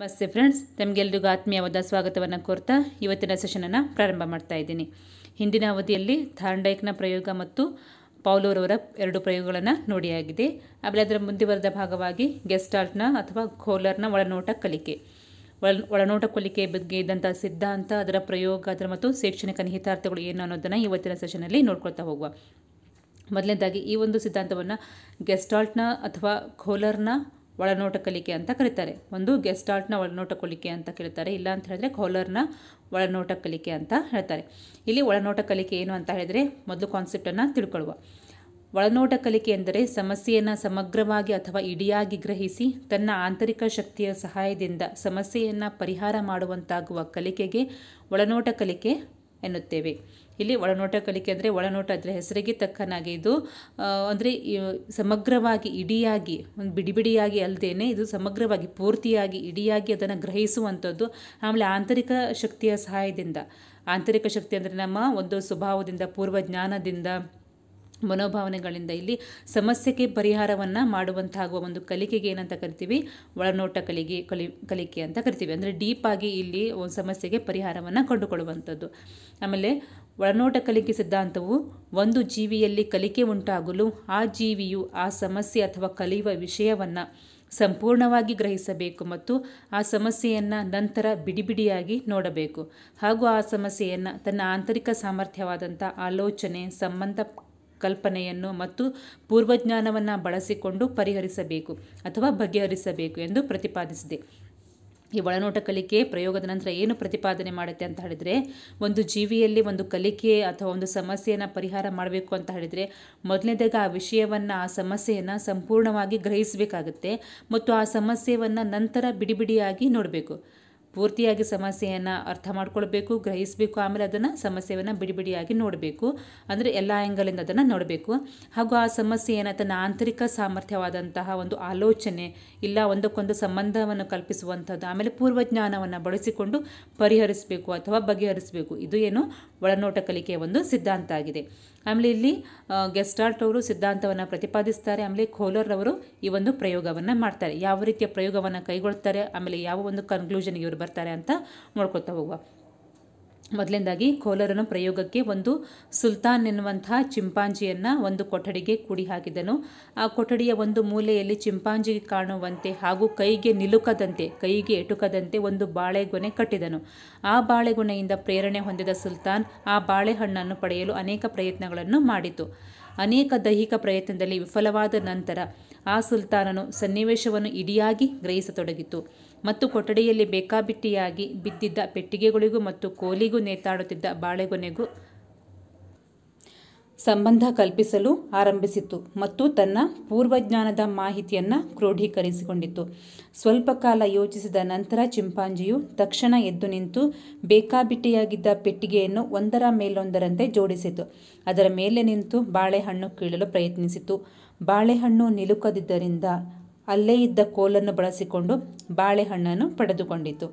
ನಮಸ್ತೆ ಫ್ರೆಂಡ್ಸ್ ತಮಗೆಲ್ಲರಿಗೂ ಆತ್ಮೀಯವಾದ ಸ್ವಾಗತವನ್ನು ಕೋರ್ತಾ ಇವತ್ತಿನ ಸೆಷನನ್ನು ಪ್ರಾರಂಭ ಮಾಡ್ತಾ ಇದ್ದೀನಿ ಹಿಂದಿನ ಅವಧಿಯಲ್ಲಿ ಥಾರ್ಡೈಕ್ನ ಪ್ರಯೋಗ ಮತ್ತು ಪೌಲೋರವರ ಎರಡು ಪ್ರಯೋಗಗಳನ್ನು ನೋಡಿಯಾಗಿದೆ ಆಮೇಲೆ ಅದರ ಮುಂದುವರೆದ ಭಾಗವಾಗಿ ಗೆಸ್ಟಾಲ್ಟ್ನ ಅಥವಾ ಖೋಲರ್ನ ಒಳನೋಟ ಕಲಿಕೆ ಒಳ ಒಳನೋಟ ಕಲಿಕೆ ಬಗ್ಗೆ ಇದ್ದಂಥ ಸಿದ್ಧಾಂತ ಅದರ ಪ್ರಯೋಗ ಅದರ ಮತ್ತು ಶೈಕ್ಷಣಿಕ ನಿಹಿತಾರ್ಥಗಳು ಏನು ಅನ್ನೋದನ್ನು ಇವತ್ತಿನ ಸೆಷನಲ್ಲಿ ನೋಡ್ಕೊಳ್ತಾ ಹೋಗುವ ಮೊದಲನೇದಾಗಿ ಈ ಒಂದು ಸಿದ್ಧಾಂತವನ್ನು ಗೆಸ್ಟಾಲ್ಟ್ನ ಅಥವಾ ಖೋಲರ್ನ ಒಳನೋಟ ಕಲಿಕೆ ಅಂತ ಕರೀತಾರೆ ಒಂದು ಗೆಸ್ಟಾಲ್ಟ್ನ ಒಳನೋಟ ಕಲಿಕೆ ಅಂತ ಕೇಳ್ತಾರೆ ಇಲ್ಲ ಅಂತ ಹೇಳಿದ್ರೆ ಕೌಲರ್ನ ಒಳನೋಟ ಕಲಿಕೆ ಅಂತ ಹೇಳ್ತಾರೆ ಇಲ್ಲಿ ಒಳನೋಟ ಕಲಿಕೆ ಏನು ಅಂತ ಹೇಳಿದರೆ ಮೊದಲು ಕಾನ್ಸೆಪ್ಟನ್ನು ತಿಳ್ಕೊಳ್ಳುವ ಒಳನೋಟ ಕಲಿಕೆ ಎಂದರೆ ಸಮಸ್ಯೆಯನ್ನು ಸಮಗ್ರವಾಗಿ ಅಥವಾ ಇಡಿಯಾಗಿ ಗ್ರಹಿಸಿ ತನ್ನ ಆಂತರಿಕ ಶಕ್ತಿಯ ಸಹಾಯದಿಂದ ಸಮಸ್ಯೆಯನ್ನು ಪರಿಹಾರ ಮಾಡುವಂತಾಗುವ ಕಲಿಕೆಗೆ ಒಳನೋಟ ಕಲಿಕೆ ಎನ್ನುತ್ತೇವೆ ಇಲ್ಲಿ ಒಳನೋಟ ಕಲಿಕೆ ಅಂದರೆ ಒಳನೋಟ ಅದರ ಹೆಸರಿಗೆ ತಕ್ಕನಾಗಿ ಇದು ಅಂದರೆ ಸಮಗ್ರವಾಗಿ ಇಡಿಯಾಗಿ ಒಂದು ಬಿಡಿ ಬಿಡಿಯಾಗಿ ಅಲ್ಲದೇ ಇದು ಸಮಗ್ರವಾಗಿ ಪೂರ್ತಿಯಾಗಿ ಇಡಿಯಾಗಿ ಅದನ್ನು ಗ್ರಹಿಸುವಂಥದ್ದು ಆಮೇಲೆ ಆಂತರಿಕ ಶಕ್ತಿಯ ಸಹಾಯದಿಂದ ಆಂತರಿಕ ಶಕ್ತಿ ಅಂದರೆ ನಮ್ಮ ಒಂದು ಸ್ವಭಾವದಿಂದ ಪೂರ್ವ ಜ್ಞಾನದಿಂದ ಮನೋಭಾವನೆಗಳಿಂದ ಇಲ್ಲಿ ಸಮಸ್ಯೆಗೆ ಪರಿಹಾರವನ್ನು ಮಾಡುವಂತಾಗುವ ಒಂದು ಕಲಿಕೆಗೆ ಏನಂತ ಕರಿತೀವಿ ಒಳನೋಟ ಕಲಿಕೆ ಕಲಿ ಕಲಿಕೆ ಅಂತ ಕರಿತೀವಿ ಅಂದರೆ ಡೀಪಾಗಿ ಇಲ್ಲಿ ಒಂದು ಸಮಸ್ಯೆಗೆ ಪರಿಹಾರವನ್ನು ಕಂಡುಕೊಳ್ಳುವಂಥದ್ದು ಆಮೇಲೆ ಒಳನೋಟ ಕಲಿಕೆ ಸಿದ್ಧಾಂತವು ಒಂದು ಜೀವಿಯಲ್ಲಿ ಕಲಿಕೆ ಉಂಟಾಗಲು ಆ ಜೀವಿಯು ಆ ಸಮಸ್ಯೆ ಅಥವಾ ಕಲಿಯುವ ವಿಷಯವನ್ನು ಸಂಪೂರ್ಣವಾಗಿ ಗ್ರಹಿಸಬೇಕು ಮತ್ತು ಆ ಸಮಸ್ಯೆಯನ್ನು ನಂತರ ಬಿಡಿಬಿಡಿಯಾಗಿ ನೋಡಬೇಕು ಹಾಗೂ ಆ ಸಮಸ್ಯೆಯನ್ನು ತನ್ನ ಆಂತರಿಕ ಸಾಮರ್ಥ್ಯವಾದಂಥ ಆಲೋಚನೆ ಸಂಬಂಧ ಕಲ್ಪನೆಯನ್ನು ಮತ್ತು ಪೂರ್ವಜ್ಞಾನವನ್ನು ಬಳಸಿಕೊಂಡು ಪರಿಹರಿಸಬೇಕು ಅಥವಾ ಬಗೆಹರಿಸಬೇಕು ಎಂದು ಪ್ರತಿಪಾದಿಸಿದೆ ಈ ಒಳನೋಟ ಕಲಿಕೆ ಪ್ರಯೋಗದ ನಂತರ ಏನು ಪ್ರತಿಪಾದನೆ ಮಾಡುತ್ತೆ ಅಂತ ಹೇಳಿದರೆ ಒಂದು ಜೀವಿಯಲ್ಲಿ ಒಂದು ಕಲಿಕೆ ಅಥವಾ ಒಂದು ಸಮಸ್ಯೆಯನ್ನು ಪರಿಹಾರ ಮಾಡಬೇಕು ಅಂತ ಹೇಳಿದರೆ ಮೊದಲನೇದಾಗ ಆ ವಿಷಯವನ್ನು ಆ ಸಮಸ್ಯೆಯನ್ನು ಸಂಪೂರ್ಣವಾಗಿ ಗ್ರಹಿಸಬೇಕಾಗುತ್ತೆ ಮತ್ತು ಆ ಸಮಸ್ಯೆಯನ್ನು ನಂತರ ಬಿಡಿಬಿಡಿಯಾಗಿ ನೋಡಬೇಕು ಪೂರ್ತಿಯಾಗಿ ಸಮಸ್ಯೆಯನ್ನು ಅರ್ಥ ಮಾಡ್ಕೊಳ್ಬೇಕು ಗ್ರಹಿಸಬೇಕು ಆಮೇಲೆ ಅದನ್ನು ಸಮಸ್ಯೆಯನ್ನು ಬಿಡಿಬಿಡಿಯಾಗಿ ನೋಡಬೇಕು ಅಂದರೆ ಎಲ್ಲ ಆ್ಯಂಗಲಿಂದ ಅದನ್ನು ನೋಡಬೇಕು ಹಾಗೂ ಆ ಸಮಸ್ಯೆಯನ್ನು ತನ್ನ ಆಂತರಿಕ ಸಾಮರ್ಥ್ಯವಾದಂತಹ ಒಂದು ಆಲೋಚನೆ ಇಲ್ಲ ಒಂದಕ್ಕೊಂದು ಸಂಬಂಧವನ್ನು ಕಲ್ಪಿಸುವಂಥದ್ದು ಆಮೇಲೆ ಪೂರ್ವಜ್ಞಾನವನ್ನು ಬಳಸಿಕೊಂಡು ಪರಿಹರಿಸಬೇಕು ಅಥವಾ ಬಗೆಹರಿಸಬೇಕು ಇದು ಏನು ಒಳನೋಟ ಕಲಿಕೆಯ ಒಂದು ಸಿದ್ಧಾಂತ ಆಗಿದೆ ಆಮೇಲೆ ಇಲ್ಲಿ ಗೆಸ್ಟಾಲ್ಟ್ ಅವರು ಸಿದ್ಧಾಂತವನ್ನು ಪ್ರತಿಪಾದಿಸ್ತಾರೆ ಆಮೇಲೆ ಖೋಲರ್ ಅವರು ಈ ಒಂದು ಪ್ರಯೋಗವನ್ನು ಮಾಡ್ತಾರೆ ಯಾವ ರೀತಿಯ ಪ್ರಯೋಗವನ್ನು ಕೈಗೊಳ್ತಾರೆ ಆಮೇಲೆ ಯಾವ ಒಂದು ಕನ್ಕ್ಲೂಷನ್ಗೆ ಇವರು ಬರ್ತಾರೆ ಅಂತ ನೋಡ್ಕೊತಾ ಹೋಗುವ ಮೊದಲನೇದಾಗಿ ಕೋಲರನ ಪ್ರಯೋಗಕ್ಕೆ ಒಂದು ಸುಲ್ತಾನ್ ಎನ್ನುವಂತಹ ಚಿಂಪಾಂಜಿಯನ್ನು ಒಂದು ಕೊಠಡಿಗೆ ಕೂಡಿ ಹಾಕಿದನು ಆ ಕೊಠಡಿಯ ಒಂದು ಮೂಲೆಯಲ್ಲಿ ಚಿಂಪಾಂಜಿಗೆ ಕಾಣುವಂತೆ ಹಾಗೂ ಕೈಗೆ ನಿಲುಕದಂತೆ ಕೈಗೆ ಎಟುಕದಂತೆ ಒಂದು ಬಾಳೆಗೊನೆ ಕಟ್ಟಿದನು ಆ ಬಾಳೆಗೊನೆಯಿಂದ ಪ್ರೇರಣೆ ಹೊಂದಿದ ಸುಲ್ತಾನ್ ಆ ಬಾಳೆಹಣ್ಣನ್ನು ಪಡೆಯಲು ಅನೇಕ ಪ್ರಯತ್ನಗಳನ್ನು ಮಾಡಿತು ಅನೇಕ ದೈಹಿಕ ಪ್ರಯತ್ನದಲ್ಲಿ ವಿಫಲವಾದ ನಂತರ ಆ ಸುಲ್ತಾನನು ಸನ್ನಿವೇಶವನ್ನು ಇಡಿಯಾಗಿ ಗ್ರಹಿಸತೊಡಗಿತು ಮತ್ತು ಕೊಠಡಿಯಲ್ಲಿ ಬೇಕಾಬಿಟ್ಟಿಯಾಗಿ ಬಿದ್ದಿದ್ದ ಪೆಟ್ಟಿಗೆಗಳಿಗೂ ಮತ್ತು ಕೋಲಿಗೂ ನೇತಾಡುತ್ತಿದ್ದ ಬಾಳೆಗೊನೆಗೂ ಸಂಬಂಧ ಕಲ್ಪಿಸಲು ಆರಂಭಿಸಿತು ಮತ್ತು ತನ್ನ ಪೂರ್ವಜ್ಞಾನದ ಮಾಹಿತಿಯನ್ನು ಕ್ರೋಢೀಕರಿಸಿಕೊಂಡಿತು ಸ್ವಲ್ಪ ಕಾಲ ಯೋಚಿಸಿದ ನಂತರ ಚಿಂಪಾಂಜಿಯು ತಕ್ಷಣ ಎದ್ದು ನಿಂತು ಬೇಕಾಬಿಟ್ಟಿಯಾಗಿದ್ದ ಪೆಟ್ಟಿಗೆಯನ್ನು ಒಂದರ ಮೇಲೊಂದರಂತೆ ಜೋಡಿಸಿತು ಅದರ ಮೇಲೆ ನಿಂತು ಬಾಳೆಹಣ್ಣು ಕೀಳಲು ಪ್ರಯತ್ನಿಸಿತು ಬಾಳೆಹಣ್ಣು ನಿಲುಕದಿದ್ದರಿಂದ ಅಲ್ಲೇ ಇದ್ದ ಕೋಲನ್ನು ಬಳಸಿಕೊಂಡು ಬಾಳೆಹಣ್ಣನ್ನು ಪಡೆದುಕೊಂಡಿತು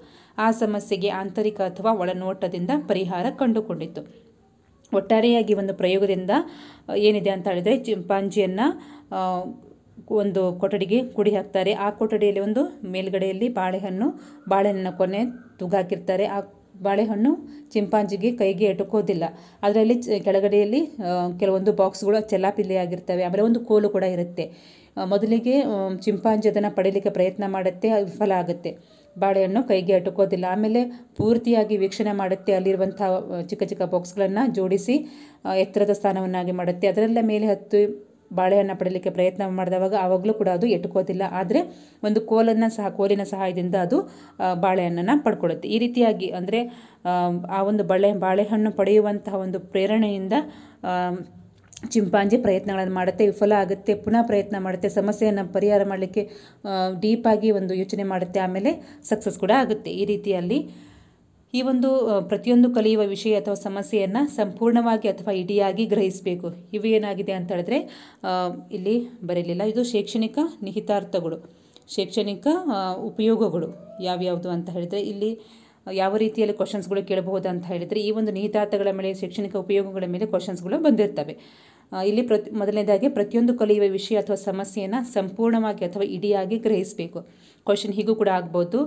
ಆ ಸಮಸ್ಯೆಗೆ ಆಂತರಿಕ ಅಥವಾ ಒಳನೋಟದಿಂದ ಪರಿಹಾರ ಕಂಡುಕೊಂಡಿತು ಒಟ್ಟಾರೆಯಾಗಿ ಒಂದು ಪ್ರಯೋಗದಿಂದ ಏನಿದೆ ಅಂತ ಹೇಳಿದರೆ ಚಿಂಪಾಂಜಿಯನ್ನು ಒಂದು ಕೊಠಡಿಗೆ ಕುಡಿ ಹಾಕ್ತಾರೆ ಆ ಕೊಠಡಿಯಲ್ಲಿ ಒಂದು ಮೇಲ್ಗಡೆಯಲ್ಲಿ ಬಾಳೆಹಣ್ಣು ಬಾಳೆಹಣ್ಣಿನ ಕೊನೆ ತುಗಾಕಿರ್ತಾರೆ ಆ ಬಾಳೆಹಣ್ಣು ಚಿಂಪಾಂಜಿಗೆ ಕೈಗೆ ಎಟುಕೋದಿಲ್ಲ ಅದರಲ್ಲಿ ಕೆಳಗಡೆಯಲ್ಲಿ ಕೆಲವೊಂದು ಬಾಕ್ಸ್ಗಳು ಚೆಲ್ಲಾಪಿಲ್ಲಿ ಆಗಿರ್ತವೆ ಆಮೇಲೆ ಒಂದು ಕೋಲು ಕೂಡ ಇರುತ್ತೆ ಮೊದಲಿಗೆ ಚಿಂಪಾಂಜಿ ಅದನ್ನು ಪಡೀಲಿಕ್ಕೆ ಪ್ರಯತ್ನ ಮಾಡುತ್ತೆ ವಿಫಲ ಆಗುತ್ತೆ ಬಾಳೆಹಣ್ಣು ಕೈಗೆ ಅಟುಕೋದಿಲ್ಲ ಆಮೇಲೆ ಪೂರ್ತಿಯಾಗಿ ವೀಕ್ಷಣೆ ಮಾಡುತ್ತೆ ಅಲ್ಲಿರುವಂಥ ಚಿಕ್ಕ ಚಿಕ್ಕ ಬಾಕ್ಸ್ಗಳನ್ನು ಜೋಡಿಸಿ ಎತ್ತರದ ಸ್ಥಾನವನ್ನಾಗಿ ಮಾಡುತ್ತೆ ಅದರಲ್ಲೇ ಮೇಲೆ ಹತ್ತು ಬಾಳೆಹಣ್ಣು ಪಡೀಲಿಕ್ಕೆ ಪ್ರಯತ್ನ ಮಾಡಿದವಾಗ ಆವಾಗಲೂ ಕೂಡ ಅದು ಎಟ್ಕೋತಿಲ್ಲ ಆದರೆ ಒಂದು ಕೋಲನ್ನು ಸಹ ಕೋಲಿನ ಸಹಾಯದಿಂದ ಅದು ಬಾಳೆಹಣ್ಣನ್ನು ಪಡ್ಕೊಳ್ಳುತ್ತೆ ಈ ರೀತಿಯಾಗಿ ಅಂದರೆ ಆ ಒಂದು ಬಳೆ ಬಾಳೆಹಣ್ಣು ಪಡೆಯುವಂತಹ ಒಂದು ಪ್ರೇರಣೆಯಿಂದ ಚಿಂಪಾಂಜಿ ಪ್ರಯತ್ನಗಳನ್ನು ಮಾಡುತ್ತೆ ವಿಫಲ ಆಗುತ್ತೆ ಪುನಃ ಪ್ರಯತ್ನ ಮಾಡುತ್ತೆ ಸಮಸ್ಯೆಯನ್ನು ಪರಿಹಾರ ಮಾಡಲಿಕ್ಕೆ ಡೀಪಾಗಿ ಒಂದು ಯೋಚನೆ ಮಾಡುತ್ತೆ ಆಮೇಲೆ ಸಕ್ಸಸ್ ಕೂಡ ಆಗುತ್ತೆ ಈ ರೀತಿಯಲ್ಲಿ ಈ ಒಂದು ಪ್ರತಿಯೊಂದು ಕಲಿಯುವ ವಿಷಯ ಅಥವಾ ಸಮಸ್ಯೆಯನ್ನು ಸಂಪೂರ್ಣವಾಗಿ ಅಥವಾ ಇಡಿಯಾಗಿ ಗ್ರಹಿಸಬೇಕು ಇವು ಏನಾಗಿದೆ ಅಂತ ಹೇಳಿದ್ರೆ ಇಲ್ಲಿ ಬರೀಲಿಲ್ಲ ಇದು ಶೈಕ್ಷಣಿಕ ನಿಹಿತಾರ್ಥಗಳು ಶೈಕ್ಷಣಿಕ ಉಪಯೋಗಗಳು ಯಾವ್ಯಾವುದು ಅಂತ ಹೇಳಿದರೆ ಇಲ್ಲಿ ಯಾವ ರೀತಿಯಲ್ಲಿ ಕ್ವಶನ್ಸ್ಗಳು ಕೇಳಬಹುದು ಅಂತ ಹೇಳಿದರೆ ಈ ಒಂದು ನಿಹಿತಾರ್ಥಗಳ ಮೇಲೆ ಶೈಕ್ಷಣಿಕ ಉಪಯೋಗಗಳ ಮೇಲೆ ಕ್ವಶನ್ಸ್ಗಳು ಬಂದಿರ್ತವೆ ಇಲ್ಲಿ ಪ್ರತಿ ಮೊದಲನೇದಾಗಿ ಪ್ರತಿಯೊಂದು ಕಲಿಯುವ ವಿಷಯ ಅಥವಾ ಸಮಸ್ಯೆಯನ್ನು ಸಂಪೂರ್ಣವಾಗಿ ಅಥವಾ ಇಡಿಯಾಗಿ ಗ್ರಹಿಸಬೇಕು ಕ್ವಶನ್ ಹೀಗೂ ಕೂಡ ಆಗ್ಬೋದು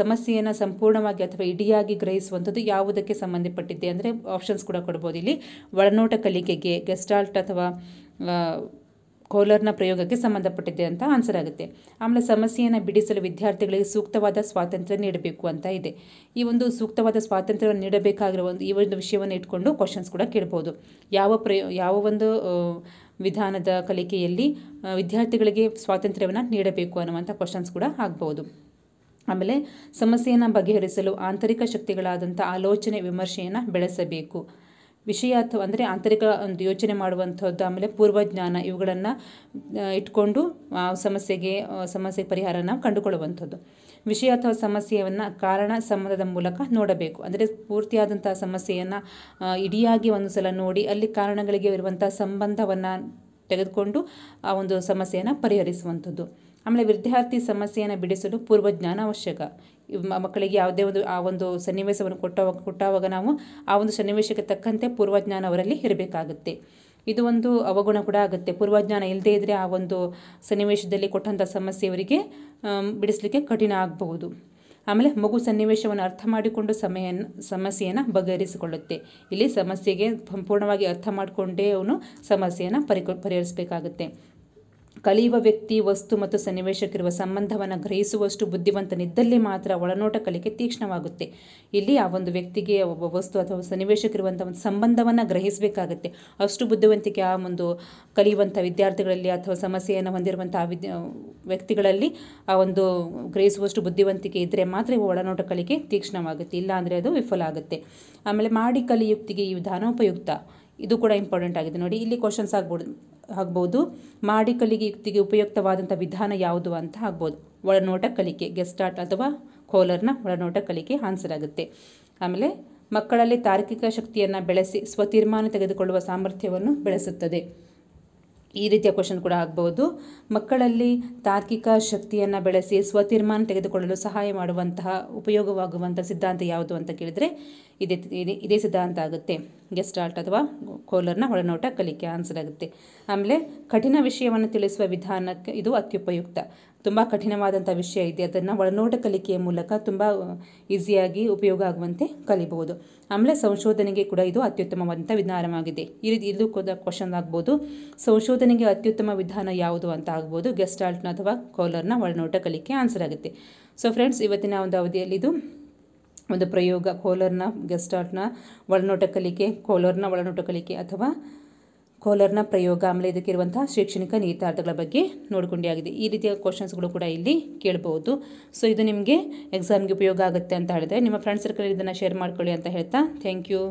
ಸಮಸ್ಯೆಯನ್ನು ಸಂಪೂರ್ಣವಾಗಿ ಅಥವಾ ಇಡಿಯಾಗಿ ಗ್ರಹಿಸುವಂಥದ್ದು ಯಾವುದಕ್ಕೆ ಸಂಬಂಧಪಟ್ಟಿದ್ದೆ ಅಂದರೆ ಆಪ್ಷನ್ಸ್ ಕೂಡ ಕೊಡ್ಬೋದು ಇಲ್ಲಿ ಒಳನೋಟ ಕಲಿಕೆಗೆ ಗೆಸ್ಟಾಲ್ಟ್ ಅಥವಾ ಕೋಲರ್ನ ಪ್ರಯೋಗಕ್ಕೆ ಸಂಬಂಧಪಟ್ಟಿದೆ ಅಂತ ಆನ್ಸರ್ ಆಗುತ್ತೆ ಆಮೇಲೆ ಸಮಸ್ಯೆಯನ್ನು ಬಿಡಿಸಲು ವಿದ್ಯಾರ್ಥಿಗಳಿಗೆ ಸೂಕ್ತವಾದ ಸ್ವಾತಂತ್ರ್ಯ ನೀಡಬೇಕು ಅಂತ ಇದೆ ಈ ಒಂದು ಸೂಕ್ತವಾದ ಸ್ವಾತಂತ್ರ್ಯವನ್ನು ನೀಡಬೇಕಾಗಿರೋ ಒಂದು ಈ ಒಂದು ವಿಷಯವನ್ನು ಇಟ್ಕೊಂಡು ಕ್ವಶನ್ಸ್ ಕೂಡ ಕೇಳ್ಬೋದು ಯಾವ ಪ್ರಯೋ ಯಾವ ಒಂದು ವಿಧಾನದ ಕಲಿಕೆಯಲ್ಲಿ ವಿದ್ಯಾರ್ಥಿಗಳಿಗೆ ಸ್ವಾತಂತ್ರ್ಯವನ್ನು ನೀಡಬೇಕು ಅನ್ನುವಂಥ ಕ್ವಶನ್ಸ್ ಕೂಡ ಆಗ್ಬೋದು ಆಮೇಲೆ ಸಮಸ್ಯೆಯನ್ನು ಬಗೆಹರಿಸಲು ಆಂತರಿಕ ಶಕ್ತಿಗಳಾದಂಥ ಆಲೋಚನೆ ವಿಮರ್ಶೆಯನ್ನು ಬೆಳೆಸಬೇಕು ವಿಷಯ ಅಥವಾ ಅಂದರೆ ಆಂತರಿಕ ಒಂದು ಯೋಚನೆ ಮಾಡುವಂಥದ್ದು ಆಮೇಲೆ ಪೂರ್ವಜ್ಞಾನ ಇವುಗಳನ್ನು ಇಟ್ಕೊಂಡು ಆ ಸಮಸ್ಯೆಗೆ ಸಮಸ್ಯೆ ಪರಿಹಾರ ನಾವು ಕಂಡುಕೊಳ್ಳುವಂಥದ್ದು ವಿಷಯ ಅಥವಾ ಸಮಸ್ಯೆಯನ್ನು ಕಾರಣ ಸಂಬಂಧದ ಮೂಲಕ ನೋಡಬೇಕು ಅಂದರೆ ಪೂರ್ತಿಯಾದಂಥ ಸಮಸ್ಯೆಯನ್ನು ಇಡಿಯಾಗಿ ಒಂದು ಸಲ ನೋಡಿ ಅಲ್ಲಿ ಕಾರಣಗಳಿಗೆ ಇರುವಂಥ ಸಂಬಂಧವನ್ನು ತೆಗೆದುಕೊಂಡು ಆ ಒಂದು ಸಮಸ್ಯೆಯನ್ನು ಪರಿಹರಿಸುವಂಥದ್ದು ಆಮೇಲೆ ವಿದ್ಯಾರ್ಥಿ ಸಮಸ್ಯೆಯನ್ನು ಬಿಡಿಸಲು ಪೂರ್ವಜ್ಞಾನ ಅವಶ್ಯಕ ಮಕ್ಕಳಿಗೆ ಯಾವುದೇ ಒಂದು ಆ ಒಂದು ಸನ್ನಿವೇಶವನ್ನು ಕೊಟ್ಟವಾಗ ಕೊಟ್ಟಾವಾಗ ನಾವು ಆ ಒಂದು ಸನ್ನಿವೇಶಕ್ಕೆ ತಕ್ಕಂತೆ ಪೂರ್ವಜ್ಞಾನ ಅವರಲ್ಲಿ ಇರಬೇಕಾಗುತ್ತೆ ಇದು ಒಂದು ಅವಗುಣ ಕೂಡ ಆಗುತ್ತೆ ಪೂರ್ವಜ್ಞಾನ ಇಲ್ಲದೇ ಇದ್ದರೆ ಆ ಒಂದು ಸನ್ನಿವೇಶದಲ್ಲಿ ಕೊಟ್ಟಂಥ ಸಮಸ್ಯೆ ಅವರಿಗೆ ಬಿಡಿಸಲಿಕ್ಕೆ ಕಠಿಣ ಆಗಬಹುದು ಆಮೇಲೆ ಮಗು ಸನ್ನಿವೇಶವನ್ನು ಅರ್ಥ ಮಾಡಿಕೊಂಡು ಸಮಯ ಸಮಸ್ಯೆಯನ್ನು ಬಗೆಹರಿಸಿಕೊಳ್ಳುತ್ತೆ ಇಲ್ಲಿ ಸಮಸ್ಯೆಗೆ ಸಂಪೂರ್ಣವಾಗಿ ಅರ್ಥ ಮಾಡಿಕೊಂಡೇ ಅವನು ಸಮಸ್ಯೆಯನ್ನು ಪರಿಕ ಪರಿಹರಿಸಬೇಕಾಗುತ್ತೆ ಕಲಿಯುವ ವ್ಯಕ್ತಿ ವಸ್ತು ಮತ್ತು ಸನ್ನಿವೇಶಕ್ಕಿರುವ ಸಂಬಂಧವನ್ನು ಗ್ರಹಿಸುವಷ್ಟು ಬುದ್ಧಿವಂತನಿದ್ದಲ್ಲಿ ಮಾತ್ರ ಒಳನೋಟ ಕಲಿಕೆ ತೀಕ್ಷ್ಣವಾಗುತ್ತೆ ಇಲ್ಲಿ ಆ ಒಂದು ವ್ಯಕ್ತಿಗೆ ಒಬ್ಬ ವಸ್ತು ಅಥವಾ ಸನ್ನಿವೇಶಕ್ಕಿರುವಂಥ ಒಂದು ಸಂಬಂಧವನ್ನು ಗ್ರಹಿಸಬೇಕಾಗುತ್ತೆ ಅಷ್ಟು ಬುದ್ಧಿವಂತಿಕೆ ಆ ಒಂದು ಕಲಿಯುವಂಥ ವಿದ್ಯಾರ್ಥಿಗಳಲ್ಲಿ ಅಥವಾ ಸಮಸ್ಯೆಯನ್ನು ಹೊಂದಿರುವಂಥ ವಿದ್ಯ ವ್ಯಕ್ತಿಗಳಲ್ಲಿ ಆ ಒಂದು ಗ್ರಹಿಸುವಷ್ಟು ಬುದ್ಧಿವಂತಿಕೆ ಇದ್ದರೆ ಮಾತ್ರ ಒಳನೋಟ ಕಲಿಕೆ ತೀಕ್ಷ್ಣವಾಗುತ್ತೆ ಇಲ್ಲಾಂದರೆ ಅದು ವಿಫಲ ಆಗುತ್ತೆ ಆಮೇಲೆ ಮಾಡಿ ಕಲಿಯುಕ್ತಿಗೆ ಈ ವಿಧಾನ ಉಪಯುಕ್ತ ಇದು ಕೂಡ ಇಂಪಾರ್ಟೆಂಟ್ ಆಗಿದೆ ನೋಡಿ ಇಲ್ಲಿ ಕ್ವಶನ್ಸ್ ಆಗ್ಬೋದು ಆಗ್ಬೋದು ಮಾಡಿ ಯುಕ್ತಿಗೆ ಉಪಯುಕ್ತವಾದಂಥ ವಿಧಾನ ಯಾವುದು ಅಂತ ಆಗ್ಬೋದು ಒಳನೋಟ ಕಲಿಕೆ ಗೆಸ್ಟಾಟ್ ಅಥವಾ ಕೋಲರ್ನ ಒಳನೋಟ ಕಲಿಕೆ ಆನ್ಸರ್ ಆಗುತ್ತೆ ಆಮೇಲೆ ಮಕ್ಕಳಲ್ಲಿ ತಾರ್ಕಿಕ ಶಕ್ತಿಯನ್ನು ಬೆಳೆಸಿ ಸ್ವತೀರ್ಮಾನ ತೆಗೆದುಕೊಳ್ಳುವ ಸಾಮರ್ಥ್ಯವನ್ನು ಬೆಳೆಸುತ್ತದೆ ಈ ರೀತಿಯ ಕ್ವಶನ್ ಕೂಡ ಆಗ್ಬೋದು ಮಕ್ಕಳಲ್ಲಿ ತಾರ್ಕಿಕ ಶಕ್ತಿಯನ್ನು ಬೆಳೆಸಿ ಸ್ವತೀರ್ಮಾನ ತೆಗೆದುಕೊಳ್ಳಲು ಸಹಾಯ ಮಾಡುವಂತಹ ಉಪಯೋಗವಾಗುವಂಥ ಸಿದ್ಧಾಂತ ಯಾವುದು ಅಂತ ಕೇಳಿದರೆ ಇದೇ ಇದೇ ಸಿದ್ಧಾಂತ ಆಗುತ್ತೆ ಗೆಸ್ಟಾಲ್ಟ್ ಅಥವಾ ಕೋಲರ್ನ ಒಳನೋಟ ಕಲಿಕೆ ಆನ್ಸರ್ ಆಗುತ್ತೆ ಆಮೇಲೆ ಕಠಿಣ ವಿಷಯವನ್ನು ತಿಳಿಸುವ ವಿಧಾನಕ್ಕೆ ಇದು ಅತ್ಯುಪಯುಕ್ತ ತುಂಬ ಕಠಿಣವಾದಂಥ ವಿಷಯ ಇದೆ ಅದನ್ನು ಒಳನೋಟ ಕಲಿಕೆಯ ಮೂಲಕ ತುಂಬ ಈಸಿಯಾಗಿ ಉಪಯೋಗ ಆಗುವಂತೆ ಕಲಿಬಹುದು ಆಮೇಲೆ ಸಂಶೋಧನೆಗೆ ಕೂಡ ಇದು ಅತ್ಯುತ್ತಮವಾದಂಥ ವಿಧಾನವಾಗಿದೆ ಈ ರೀತಿ ಇದು ಕೂಡ ಕ್ವಶನ್ ಆಗ್ಬೋದು ಸಂಶೋಧನೆಗೆ ಅತ್ಯುತ್ತಮ ವಿಧಾನ ಯಾವುದು ಅಂತ ಆಗ್ಬೋದು ಗೆಸ್ಟಾಲ್ಟ್ನ ಅಥವಾ ಕೋಲರ್ನ ಒಳನೋಟ ಕಲಿಕೆ ಆನ್ಸರ್ ಆಗುತ್ತೆ ಸೊ ಫ್ರೆಂಡ್ಸ್ ಇವತ್ತಿನ ಒಂದು ಅವಧಿಯಲ್ಲಿ ಇದು ಒಂದು ಪ್ರಯೋಗ ಕೋಲರ್ನ ಗೆಸ್ಟಾಲ್ಟ್ನ ಒಳನೋಟ ಕಲಿಕೆ ಕೋಲರ್ನ ಒಳನೋಟ ಕಲಿಕೆ ಅಥವಾ ಕೋಲರ್ನ ಪ್ರಯೋಗ ಆಮೇಲೆ ಇದಕ್ಕಿರುವಂತಹ ಶೈಕ್ಷಣಿಕ ನೀತಾರ್ಥಗಳ ಬಗ್ಗೆ ನೋಡಿಕೊಂಡೇ ಆಗಿದೆ ಈ ರೀತಿಯ ಕ್ವಶನ್ಸ್ಗಳು ಕೂಡ ಇಲ್ಲಿ ಕೇಳಬಹುದು ಸೊ ಇದು ನಿಮಗೆ ಎಕ್ಸಾಮ್ಗೆ ಉಪಯೋಗ ಆಗುತ್ತೆ ಅಂತ ಹೇಳಿದ್ರೆ ನಿಮ್ಮ ಫ್ರೆಂಡ್ಸ್ ಸರ್ಕಲ್ ಇದನ್ನು ಶೇರ್ ಮಾಡ್ಕೊಳ್ಳಿ ಅಂತ ಹೇಳ್ತಾ ಥ್ಯಾಂಕ್ ಯು